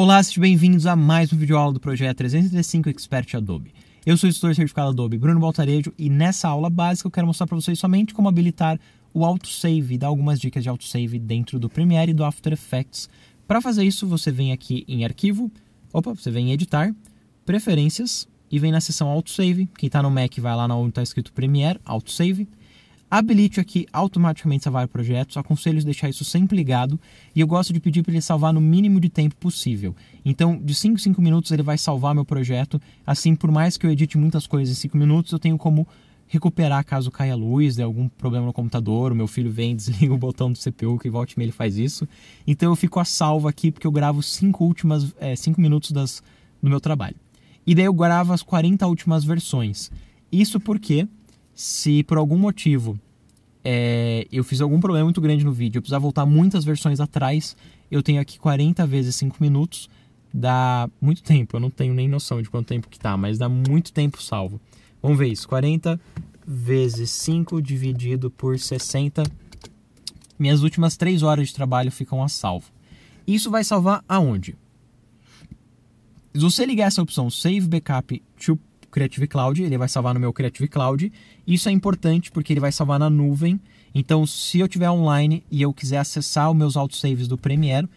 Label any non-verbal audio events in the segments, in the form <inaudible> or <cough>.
Olá, sejam bem-vindos a mais um vídeo aula do projeto 335 Expert Adobe. Eu sou o instrutor certificado Adobe Bruno Baltarejo e nessa aula básica eu quero mostrar para vocês somente como habilitar o autosave e dar algumas dicas de autosave dentro do Premiere e do After Effects. Para fazer isso, você vem aqui em Arquivo, opa, você vem em Editar, Preferências e vem na seção Autosave. Quem está no Mac vai lá onde está escrito Premiere, Autosave. Habilite aqui automaticamente salvar projetos, aconselho a deixar isso sempre ligado e eu gosto de pedir para ele salvar no mínimo de tempo possível. Então, de 5 em 5 minutos ele vai salvar meu projeto, assim por mais que eu edite muitas coisas em 5 minutos, eu tenho como recuperar caso caia a luz, dê algum problema no computador, o meu filho vem, <laughs> desliga o botão do CPU, que volte e ele faz isso. Então eu fico a salvo aqui porque eu gravo 5 últimas, 5 eh, é, minutos das, do meu trabalho. E daí eu gravo as 40 últimas versões. Isso porque se por algum motivo é, eu fiz algum problema muito grande no vídeo, eu precisar voltar muitas versões atrás, eu tenho aqui 40 vezes 5 minutos, dá muito tempo, eu não tenho nem noção de quanto tempo que tá, mas dá muito tempo salvo. Vamos ver isso, 40 vezes 5 dividido por 60, minhas últimas 3 horas de trabalho ficam a salvo. Isso vai salvar aonde? Se você ligar essa opção Save Backup to Creative Cloud, ele vai salvar no meu Creative Cloud. Isso é importante porque ele vai salvar na nuvem. Então, se eu tiver online e eu quiser acessar os meus autosaves do Premiere,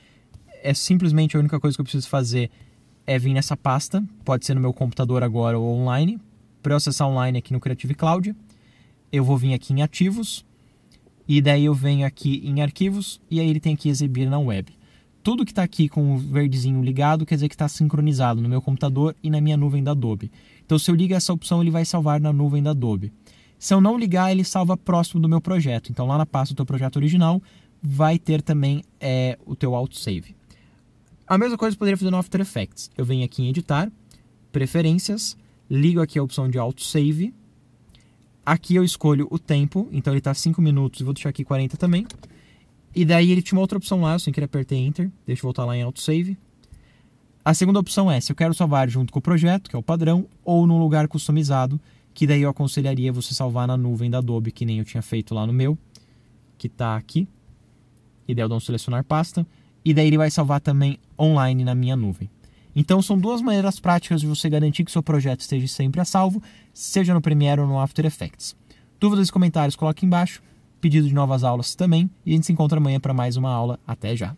é simplesmente a única coisa que eu preciso fazer é vir nessa pasta, pode ser no meu computador agora ou online. Para eu acessar online aqui no Creative Cloud, eu vou vir aqui em ativos e daí eu venho aqui em arquivos e aí ele tem que exibir na web tudo que está aqui com o verdezinho ligado quer dizer que está sincronizado no meu computador e na minha nuvem da Adobe. Então, se eu ligar essa opção, ele vai salvar na nuvem da Adobe. Se eu não ligar, ele salva próximo do meu projeto. Então, lá na pasta do teu projeto original, vai ter também é, o teu autosave. A mesma coisa eu poderia fazer no After Effects. Eu venho aqui em Editar, Preferências, ligo aqui a opção de autosave. Aqui eu escolho o tempo, então ele está 5 minutos, vou deixar aqui 40 também. E daí ele tinha uma outra opção lá, eu sem querer apertei Enter. Deixa eu voltar lá em Autosave. A segunda opção é se eu quero salvar junto com o projeto, que é o padrão, ou num lugar customizado, que daí eu aconselharia você salvar na nuvem da Adobe, que nem eu tinha feito lá no meu, que está aqui. E daí eu dou um selecionar pasta. E daí ele vai salvar também online na minha nuvem. Então são duas maneiras práticas de você garantir que seu projeto esteja sempre a salvo, seja no Premiere ou no After Effects. Dúvidas e comentários coloque embaixo pedido de novas aulas também. E a gente se encontra amanhã para mais uma aula. Até já!